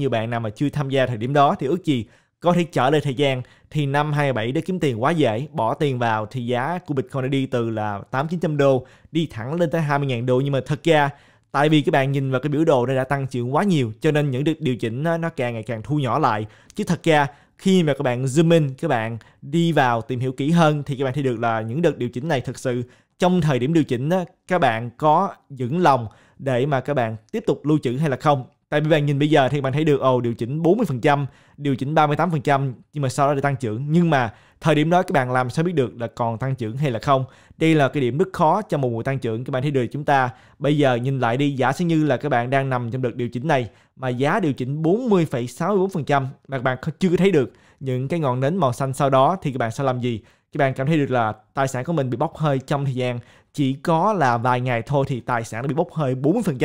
nhiều bạn nào mà chưa tham gia thời điểm đó thì ước gì có thể trở lại thời gian thì năm 27 để kiếm tiền quá dễ bỏ tiền vào thì giá của Bitcoin đã đi từ là 8 900 đô đi thẳng lên tới 20.000 đô nhưng mà thật ra tại vì các bạn nhìn vào cái biểu đồ này đã tăng trưởng quá nhiều cho nên những điều chỉnh nó, nó càng ngày càng thu nhỏ lại chứ thật ra khi mà các bạn zoom in các bạn đi vào tìm hiểu kỹ hơn thì các bạn thấy được là những đợt điều chỉnh này thực sự trong thời điểm điều chỉnh các bạn có vững lòng để mà các bạn tiếp tục lưu trữ hay là không Tại vì bạn nhìn bây giờ thì bạn thấy được ồ điều chỉnh 40%, điều chỉnh 38% nhưng mà sau đó thì tăng trưởng. Nhưng mà thời điểm đó các bạn làm sao biết được là còn tăng trưởng hay là không. Đây là cái điểm rất khó cho một mùa tăng trưởng. Các bạn thấy được chúng ta bây giờ nhìn lại đi giả sử như là các bạn đang nằm trong đợt điều chỉnh này mà giá điều chỉnh 40,64% mà các bạn chưa thấy được những cái ngọn nến màu xanh sau đó thì các bạn sẽ làm gì? Các bạn cảm thấy được là tài sản của mình bị bốc hơi trong thời gian chỉ có là vài ngày thôi thì tài sản đã bị bốc hơi 40%.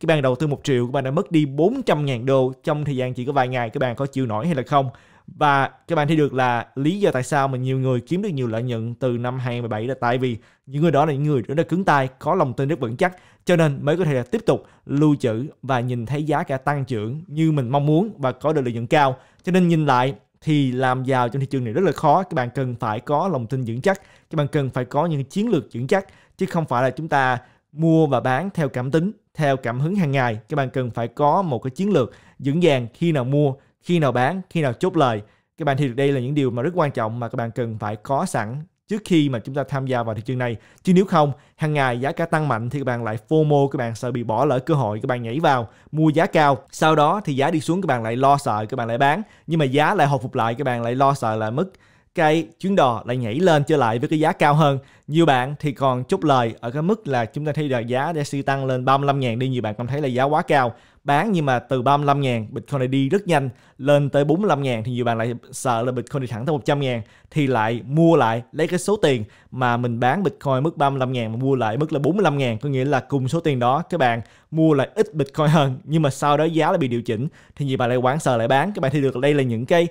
Các bạn đầu tư 1 triệu, các bạn đã mất đi 400.000 đô trong thời gian chỉ có vài ngày, các bạn có chịu nổi hay là không? Và các bạn thấy được là lý do tại sao mà nhiều người kiếm được nhiều lợi nhuận từ năm 2017 là tại vì những người đó là những người rất là cứng tay, có lòng tin rất vững chắc cho nên mới có thể là tiếp tục lưu trữ và nhìn thấy giá cả tăng trưởng như mình mong muốn và có được lợi nhuận cao. Cho nên nhìn lại thì làm giàu trong thị trường này rất là khó các bạn cần phải có lòng tin vững chắc các bạn cần phải có những chiến lược vững chắc chứ không phải là chúng ta mua và bán theo cảm tính theo cảm hứng hàng ngày các bạn cần phải có một cái chiến lược vững vàng khi nào mua khi nào bán khi nào chốt lời các bạn thì đây là những điều mà rất quan trọng mà các bạn cần phải có sẵn trước khi mà chúng ta tham gia vào thị trường này chứ nếu không hàng ngày giá cả tăng mạnh thì các bạn lại FOMO các bạn sợ bị bỏ lỡ cơ hội các bạn nhảy vào mua giá cao sau đó thì giá đi xuống các bạn lại lo sợ các bạn lại bán nhưng mà giá lại hồi phục lại các bạn lại lo sợ lại mất cái chuyến đò lại nhảy lên trở lại với cái giá cao hơn. Nhiều bạn thì còn chốt lời ở cái mức là chúng ta thấy là giá đã siêu tăng lên 35 ngàn đi. Nhiều bạn cảm thấy là giá quá cao. Bán nhưng mà từ 35 ngàn Bitcoin này đi rất nhanh lên tới 45 ngàn thì nhiều bạn lại sợ là Bitcoin đi thẳng tới 100 ngàn thì lại mua lại lấy cái số tiền mà mình bán Bitcoin mức 35 ngàn mà mua lại mức là 45 ngàn có nghĩa là cùng số tiền đó các bạn mua lại ít Bitcoin hơn nhưng mà sau đó giá lại bị điều chỉnh thì nhiều bạn lại quảng sợ lại bán các bạn thấy được đây là những cái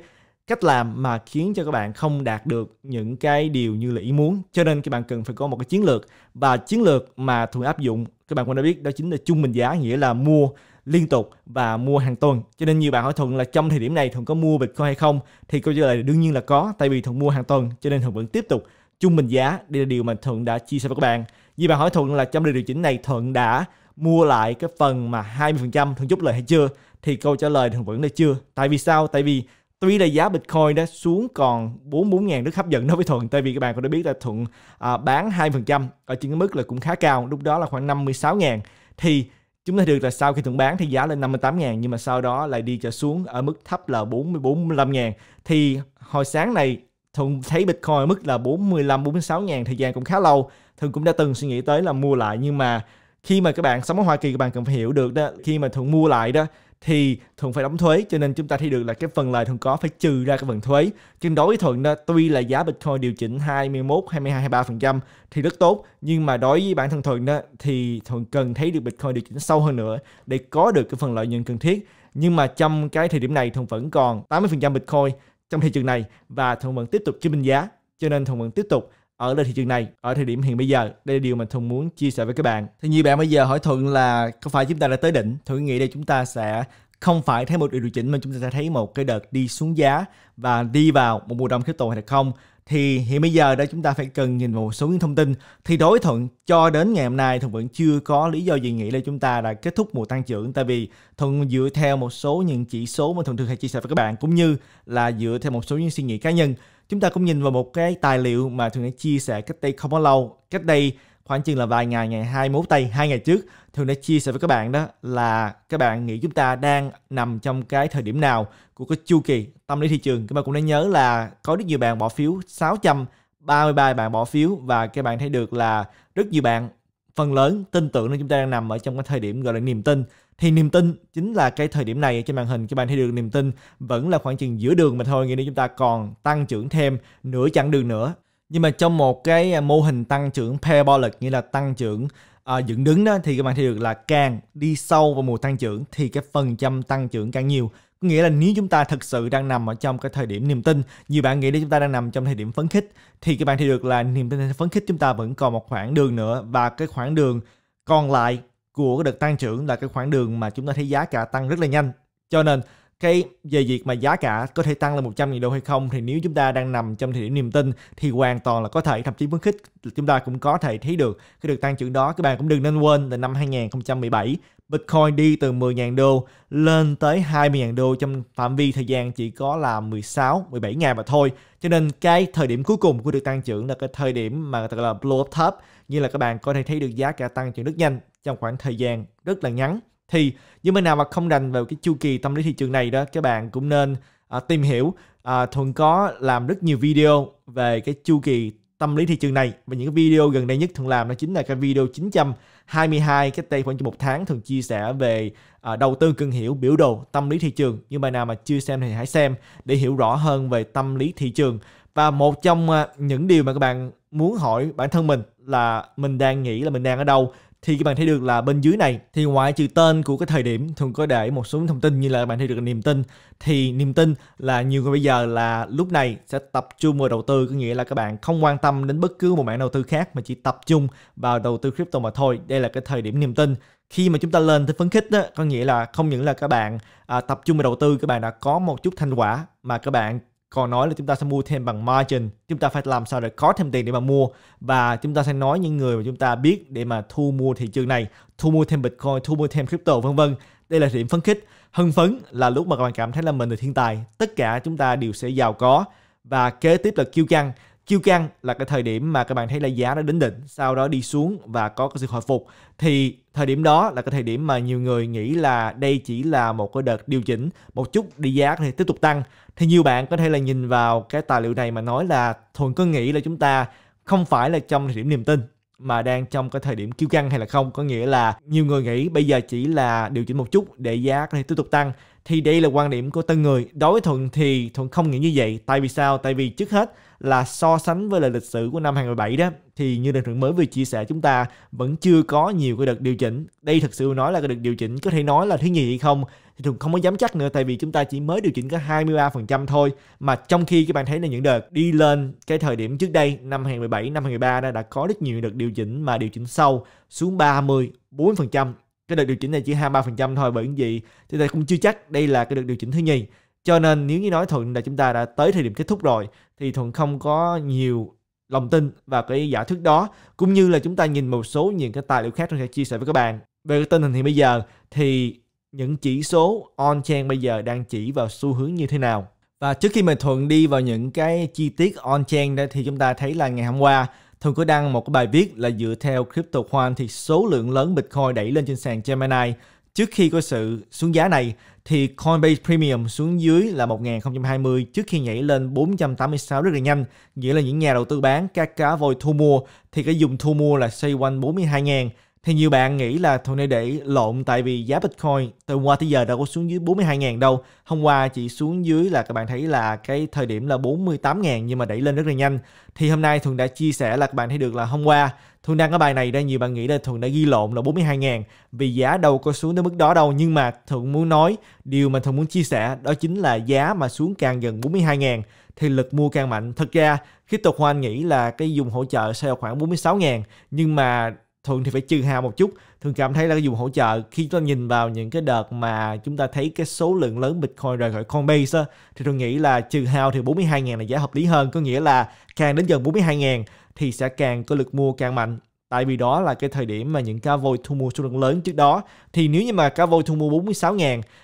cách làm mà khiến cho các bạn không đạt được những cái điều như là ý muốn cho nên các bạn cần phải có một cái chiến lược và chiến lược mà thường áp dụng các bạn cũng đã biết đó chính là trung bình giá nghĩa là mua liên tục và mua hàng tuần cho nên nhiều bạn hỏi thuận là trong thời điểm này thuận có mua bitcoin hay không thì câu trả lời đương nhiên là có tại vì thuận mua hàng tuần cho nên thuận vẫn tiếp tục trung bình giá đây là điều mà thuận đã chia sẻ với các bạn như bạn hỏi thuận là trong điều chỉnh này thuận đã mua lại cái phần mà 20% thuận chút lời hay chưa thì câu trả lời thuận vẫn là chưa tại vì sao tại vì Tuy là giá Bitcoin đã xuống còn 44.000 rất hấp dẫn đối với Thuận Tại vì các bạn cũng đã biết là Thuận à, bán 2% Ở trên cái mức là cũng khá cao Lúc đó là khoảng 56.000 Thì chúng ta được là sau khi Thuận bán thì giá lên 58.000 Nhưng mà sau đó lại đi trở xuống ở mức thấp là 44-45.000 Thì hồi sáng này Thuận thấy Bitcoin ở mức là 45-46.000 Thời gian cũng khá lâu Thuận cũng đã từng suy nghĩ tới là mua lại Nhưng mà khi mà các bạn sống ở Hoa Kỳ các bạn cần phải hiểu được đó khi mà Thuận mua lại đó thì thuận phải đóng thuế cho nên chúng ta thấy được là cái phần lời thuận có phải trừ ra cái phần thuế nhưng đối với thuận đó, tuy là giá bitcoin điều chỉnh 21 22 23 phần trăm thì rất tốt nhưng mà đối với bản thân thuận đó thì thuận cần thấy được bitcoin điều chỉnh sâu hơn nữa để có được cái phần lợi nhuận cần thiết nhưng mà trong cái thời điểm này thuận vẫn còn 80 phần trăm bitcoin trong thị trường này và thuận vẫn tiếp tục chứng minh giá cho nên thuận vẫn tiếp tục ở lên thị trường này ở thời điểm hiện bây giờ đây là điều mà thuận muốn chia sẻ với các bạn thì như bạn bây giờ hỏi thuận là có phải chúng ta đã tới đỉnh thuận nghĩ đây chúng ta sẽ không phải thấy một điều điều chỉnh mà chúng ta sẽ thấy một cái đợt đi xuống giá và đi vào một mùa đông crypto hay là không thì hiện bây giờ đó chúng ta phải cần nhìn vào một số những thông tin thì đối thuận cho đến ngày hôm nay thuận vẫn chưa có lý do gì nghĩ là chúng ta đã kết thúc mùa tăng trưởng tại vì thuận dựa theo một số những chỉ số mà thuận thường hay chia sẻ với các bạn cũng như là dựa theo một số những suy nghĩ cá nhân chúng ta cũng nhìn vào một cái tài liệu mà thường đã chia sẻ cách đây không có lâu cách đây khoảng chừng là vài ngày ngày hai 21 tây hai ngày trước thường đã chia sẻ với các bạn đó là các bạn nghĩ chúng ta đang nằm trong cái thời điểm nào của cái chu kỳ tâm lý thị trường các bạn cũng đã nhớ là có rất nhiều bạn bỏ phiếu 633 bạn bỏ phiếu và các bạn thấy được là rất nhiều bạn phần lớn tin tưởng là chúng ta đang nằm ở trong cái thời điểm gọi là niềm tin thì niềm tin chính là cái thời điểm này trên màn hình các bạn thấy được niềm tin vẫn là khoảng chừng giữa đường mà thôi nghĩa là chúng ta còn tăng trưởng thêm nửa chặng đường nữa nhưng mà trong một cái à, mô hình tăng trưởng parabolic nghĩa là tăng trưởng à, dựng đứng đó thì các bạn thấy được là càng đi sâu vào mùa tăng trưởng thì cái phần trăm tăng trưởng càng nhiều có nghĩa là nếu chúng ta thực sự đang nằm ở trong cái thời điểm niềm tin như bạn nghĩ là chúng ta đang nằm trong thời điểm phấn khích thì các bạn thấy được là niềm tin phấn khích chúng ta vẫn còn một khoảng đường nữa và cái khoảng đường còn lại của cái đợt tăng trưởng là cái khoảng đường mà chúng ta thấy giá cả tăng rất là nhanh cho nên cái về việc mà giá cả có thể tăng lên 100 000 đô hay không thì nếu chúng ta đang nằm trong thời điểm niềm tin thì hoàn toàn là có thể thậm chí khuyến khích chúng ta cũng có thể thấy được cái được tăng trưởng đó các bạn cũng đừng nên quên là năm 2017 Bitcoin đi từ 10.000 đô lên tới 20.000 đô trong phạm vi thời gian chỉ có là 16, 17 ngày mà thôi. Cho nên cái thời điểm cuối cùng của được tăng trưởng là cái thời điểm mà gọi là blow up top. Như là các bạn có thể thấy được giá cả tăng trưởng rất nhanh trong khoảng thời gian rất là ngắn thì những bên nào mà không rành về cái chu kỳ tâm lý thị trường này đó các bạn cũng nên à, tìm hiểu à, thuận có làm rất nhiều video về cái chu kỳ tâm lý thị trường này và những cái video gần đây nhất thường làm đó chính là cái video 922 cái tay khoảng một tháng thường chia sẻ về à, đầu tư cần hiểu biểu đồ tâm lý thị trường nhưng bài nào mà chưa xem thì hãy xem để hiểu rõ hơn về tâm lý thị trường và một trong à, những điều mà các bạn muốn hỏi bản thân mình là mình đang nghĩ là mình đang ở đâu thì các bạn thấy được là bên dưới này thì ngoài trừ tên của cái thời điểm thường có để một số thông tin như là bạn thấy được niềm tin thì niềm tin là nhiều người bây giờ là lúc này sẽ tập trung vào đầu tư có nghĩa là các bạn không quan tâm đến bất cứ một mảng đầu tư khác mà chỉ tập trung vào đầu tư crypto mà thôi đây là cái thời điểm niềm tin khi mà chúng ta lên tới phấn khích đó có nghĩa là không những là các bạn à, tập trung vào đầu tư các bạn đã có một chút thành quả mà các bạn còn nói là chúng ta sẽ mua thêm bằng margin chúng ta phải làm sao để có thêm tiền để mà mua và chúng ta sẽ nói những người mà chúng ta biết để mà thu mua thị trường này thu mua thêm bitcoin thu mua thêm crypto vân vân đây là điểm phấn khích hưng phấn là lúc mà các bạn cảm thấy là mình là thiên tài tất cả chúng ta đều sẽ giàu có và kế tiếp là kiêu căng chiêu căng là cái thời điểm mà các bạn thấy là giá nó đến đỉnh sau đó đi xuống và có cái sự hồi phục thì thời điểm đó là cái thời điểm mà nhiều người nghĩ là đây chỉ là một cái đợt điều chỉnh một chút đi giá thì tiếp tục tăng thì nhiều bạn có thể là nhìn vào cái tài liệu này mà nói là thuần cứ nghĩ là chúng ta không phải là trong thời điểm niềm tin mà đang trong cái thời điểm kiêu căng hay là không có nghĩa là nhiều người nghĩ bây giờ chỉ là điều chỉnh một chút để giá có thể tiếp tục tăng thì đây là quan điểm của từng người đối với thuận thì thuận không nghĩ như vậy tại vì sao tại vì trước hết là so sánh với lại lịch sử của năm 2017 đó thì như định thượng mới vừa chia sẻ chúng ta vẫn chưa có nhiều cái đợt điều chỉnh đây thật sự nói là cái đợt điều chỉnh có thể nói là thứ nhì hay không thì thuận không có dám chắc nữa tại vì chúng ta chỉ mới điều chỉnh có 23% thôi mà trong khi các bạn thấy là những đợt đi lên cái thời điểm trước đây năm 2017 năm 2013 đã, đã có rất nhiều đợt điều chỉnh mà điều chỉnh sâu xuống 30 40% cái đợt điều chỉnh này chỉ 23% thôi bởi vì chúng ta cũng chưa chắc đây là cái đợt điều chỉnh thứ nhì cho nên nếu như nói thuận là chúng ta đã tới thời điểm kết thúc rồi thì thuận không có nhiều lòng tin vào cái giả thuyết đó cũng như là chúng ta nhìn một số những cái tài liệu khác tôi sẽ chia sẻ với các bạn về cái tình hình thì bây giờ thì những chỉ số on chain bây giờ đang chỉ vào xu hướng như thế nào và trước khi mà thuận đi vào những cái chi tiết on chain đó thì chúng ta thấy là ngày hôm qua Thường có đăng một cái bài viết là dựa theo Crypto One thì số lượng lớn Bitcoin đẩy lên trên sàn Gemini. Trước khi có sự xuống giá này thì Coinbase Premium xuống dưới là 1020 trước khi nhảy lên 486 rất là nhanh. Nghĩa là những nhà đầu tư bán các cá voi thu mua thì cái dùng thu mua là xoay quanh 42.000 thì nhiều bạn nghĩ là Tony để lộn tại vì giá Bitcoin từ qua tới giờ đã có xuống dưới 42.000 đâu. Hôm qua chỉ xuống dưới là các bạn thấy là cái thời điểm là 48.000 nhưng mà đẩy lên rất là nhanh. Thì hôm nay Thuần đã chia sẻ là các bạn thấy được là hôm qua Thuần đăng cái bài này ra nhiều bạn nghĩ là Thuần đã ghi lộn là 42.000 vì giá đâu có xuống tới mức đó đâu. Nhưng mà Thuần muốn nói điều mà Thuần muốn chia sẻ đó chính là giá mà xuống càng gần 42.000 thì lực mua càng mạnh. Thật ra khi tục Hoan nghĩ là cái dùng hỗ trợ sẽ khoảng 46.000 nhưng mà thường thì phải trừ hao một chút thường cảm thấy là cái dùng hỗ trợ khi chúng ta nhìn vào những cái đợt mà chúng ta thấy cái số lượng lớn bitcoin rời khỏi coinbase á, thì tôi nghĩ là trừ hao thì 42.000 là giá hợp lý hơn có nghĩa là càng đến gần 42.000 thì sẽ càng có lực mua càng mạnh tại vì đó là cái thời điểm mà những cá voi thu mua số lượng lớn trước đó thì nếu như mà cá voi thu mua 46 000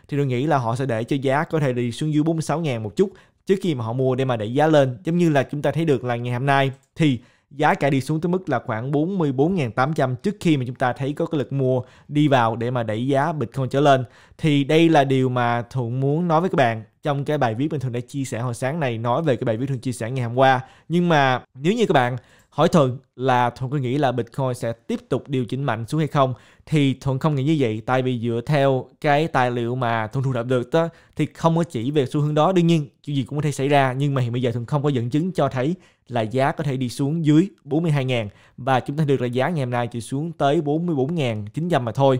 thì tôi nghĩ là họ sẽ để cho giá có thể đi xuống dưới 46 000 một chút trước khi mà họ mua để mà đẩy giá lên giống như là chúng ta thấy được là ngày hôm nay thì giá cả đi xuống tới mức là khoảng 44.800 trước khi mà chúng ta thấy có cái lực mua đi vào để mà đẩy giá Bitcoin trở lên. Thì đây là điều mà Thuận muốn nói với các bạn trong cái bài viết bình thường đã chia sẻ hồi sáng này nói về cái bài viết thường chia sẻ ngày hôm qua. Nhưng mà nếu như các bạn Hỏi Thuận là Thuận có nghĩ là Bitcoin sẽ tiếp tục điều chỉnh mạnh xuống hay không? Thì Thuận không nghĩ như vậy tại vì dựa theo cái tài liệu mà Thuận thu thập được đó, thì không có chỉ về xu hướng đó. Đương nhiên, chuyện gì cũng có thể xảy ra nhưng mà hiện bây giờ Thuận không có dẫn chứng cho thấy là giá có thể đi xuống dưới 42.000 và chúng ta được là giá ngày hôm nay chỉ xuống tới 44.900 mà thôi.